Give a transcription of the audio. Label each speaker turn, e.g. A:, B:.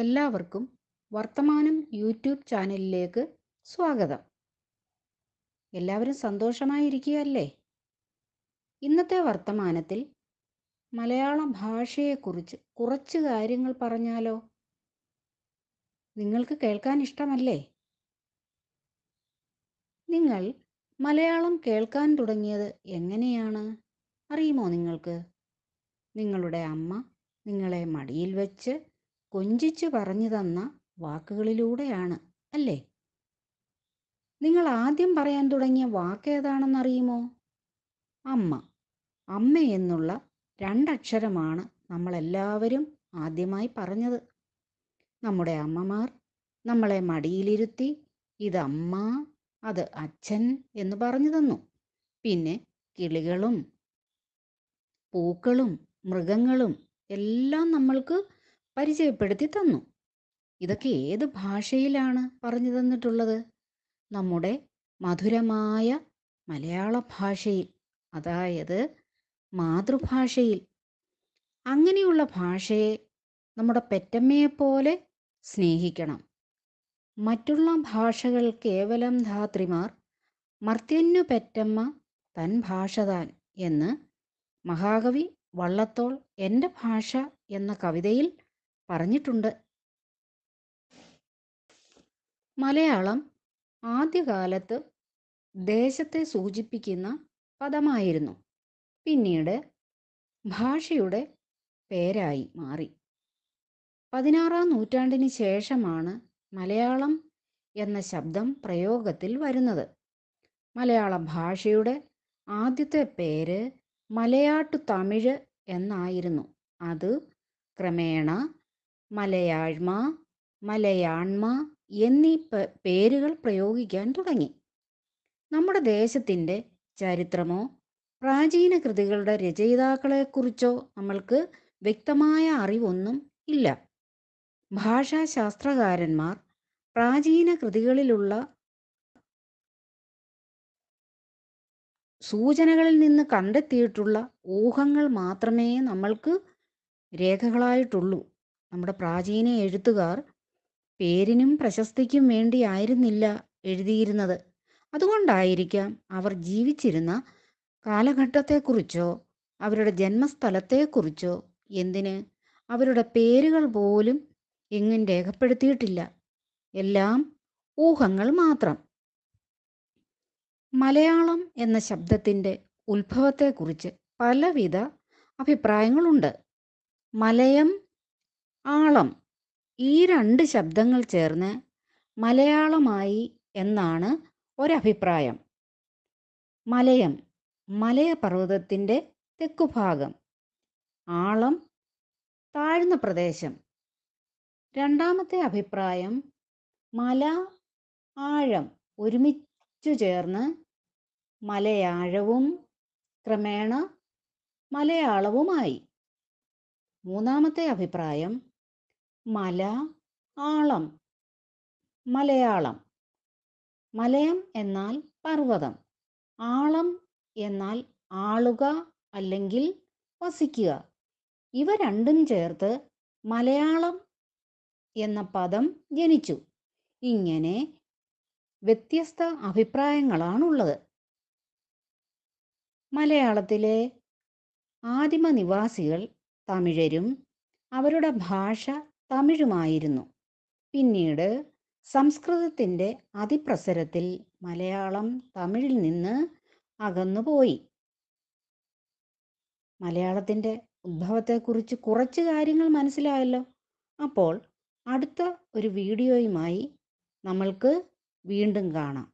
A: എല്ലാവർക്കും വർത്തമാനം യൂട്യൂബ് ചാനലിലേക്ക് സ്വാഗതം എല്ലാവരും സന്തോഷമായിരിക്കുകയല്ലേ ഇന്നത്തെ വർത്തമാനത്തിൽ മലയാള ഭാഷയെക്കുറിച്ച് കുറച്ച് കാര്യങ്ങൾ പറഞ്ഞാലോ നിങ്ങൾക്ക് കേൾക്കാൻ ഇഷ്ടമല്ലേ നിങ്ങൾ മലയാളം കേൾക്കാൻ തുടങ്ങിയത് എങ്ങനെയാണ് അറിയുമോ നിങ്ങൾക്ക് നിങ്ങളുടെ അമ്മ നിങ്ങളെ മടിയിൽ വെച്ച് കൊഞ്ചിച്ചു പറഞ്ഞു തന്ന വാക്കുകളിലൂടെയാണ് അല്ലേ നിങ്ങൾ ആദ്യം പറയാൻ തുടങ്ങിയ വാക്ക് ഏതാണെന്നറിയുമോ അമ്മ അമ്മ എന്നുള്ള രണ്ടക്ഷരമാണ് നമ്മളെല്ലാവരും ആദ്യമായി പറഞ്ഞത് നമ്മുടെ അമ്മമാർ നമ്മളെ മടിയിലിരുത്തി ഇതമ്മ അത് അച്ഛൻ എന്ന് പറഞ്ഞു തന്നു പിന്നെ കിളികളും പൂക്കളും മൃഗങ്ങളും എല്ലാം നമ്മൾക്ക് പരിചയപ്പെടുത്തി തന്നു ഇതൊക്കെ ഏത് ഭാഷയിലാണ് പറഞ്ഞു തന്നിട്ടുള്ളത് നമ്മുടെ മധുരമായ മലയാള ഭാഷയിൽ അതായത് മാതൃഭാഷയിൽ അങ്ങനെയുള്ള ഭാഷയെ നമ്മുടെ പെറ്റമ്മയെ പോലെ സ്നേഹിക്കണം മറ്റുള്ള ഭാഷകൾ കേവലം ധാത്രിമാർ മർത്യന്നു പെറ്റമ്മ തൻ ഭാഷ താൻ എന്ന് മഹാകവി വള്ളത്തോൾ എൻ്റെ ഭാഷ എന്ന കവിതയിൽ പറഞ്ഞിട്ടുണ്ട് മലയാളം ആദ്യകാലത്ത് ദേശത്തെ സൂചിപ്പിക്കുന്ന പദമായിരുന്നു പിന്നീട് ഭാഷയുടെ പേരായി മാറി പതിനാറാം നൂറ്റാണ്ടിന് ശേഷമാണ് മലയാളം എന്ന ശബ്ദം പ്രയോഗത്തിൽ വരുന്നത് മലയാള ഭാഷയുടെ ആദ്യത്തെ പേര് മലയാട്ടു തമിഴ് എന്നായിരുന്നു അത് ക്രമേണ മലയാഴ്മ മലയാണ്മ എന്നീ പേരുകൾ പ്രയോഗിക്കാൻ തുടങ്ങി നമ്മുടെ ദേശത്തിൻ്റെ ചരിത്രമോ പ്രാചീന കൃതികളുടെ രചയിതാക്കളെക്കുറിച്ചോ നമ്മൾക്ക് വ്യക്തമായ അറിവൊന്നും ഇല്ല ഭാഷാശാസ്ത്രകാരന്മാർ പ്രാചീന കൃതികളിലുള്ള സൂചനകളിൽ നിന്ന് കണ്ടെത്തിയിട്ടുള്ള ഊഹങ്ങൾ മാത്രമേ നമ്മൾക്ക് രേഖകളായിട്ടുള്ളൂ നമ്മുടെ പ്രാചീന എഴുത്തുകാർ പേരിനും പ്രശസ്തിക്കും വേണ്ടിയായിരുന്നില്ല എഴുതിയിരുന്നത് അതുകൊണ്ടായിരിക്കാം അവർ ജീവിച്ചിരുന്ന കാലഘട്ടത്തെക്കുറിച്ചോ അവരുടെ ജന്മസ്ഥലത്തെക്കുറിച്ചോ എന്തിന് അവരുടെ പേരുകൾ പോലും എങ്ങും രേഖപ്പെടുത്തിയിട്ടില്ല എല്ലാം ഊഹങ്ങൾ മാത്രം മലയാളം എന്ന ശബ്ദത്തിൻ്റെ ഉത്ഭവത്തെക്കുറിച്ച് പലവിധ അഭിപ്രായങ്ങളുണ്ട് മലയം ആളം ഈ രണ്ട് ശബ്ദങ്ങൾ ചേർന്ന് മലയാളമായി എന്നാണ് ഒരഭിപ്രായം മലയം മലയപർവ്വതത്തിൻ്റെ തെക്കുഭാഗം ആളം താഴ്ന്ന പ്രദേശം രണ്ടാമത്തെ അഭിപ്രായം മല ആഴം ഒരുമിച്ചു ചേർന്ന് മലയാഴവും ക്രമേണ മലയാളവുമായി മൂന്നാമത്തെ അഭിപ്രായം മല ആളം മലയാളം മലയം എന്നാൽ പർവ്വതം ആളം എന്നാൽ ആളുക അല്ലെങ്കിൽ വസിക്കുക ഇവ രണ്ടും ചേർത്ത് മലയാളം എന്ന പദം ജനിച്ചു ഇങ്ങനെ വ്യത്യസ്ത അഭിപ്രായങ്ങളാണുള്ളത് മലയാളത്തിലെ ആദിമ നിവാസികൾ തമിഴരും അവരുടെ ഭാഷ തമിഴുമായിരുന്നു പിന്നീട് സംസ്കൃതത്തിൻ്റെ അതിപ്രസരത്തിൽ മലയാളം തമിഴിൽ നിന്ന് അകന്നുപോയി മലയാളത്തിൻ്റെ ഉദ്ഭവത്തെക്കുറിച്ച് കുറച്ച് കാര്യങ്ങൾ മനസ്സിലായല്ലോ അപ്പോൾ അടുത്ത ഒരു വീഡിയോയുമായി നമ്മൾക്ക് വീണ്ടും കാണാം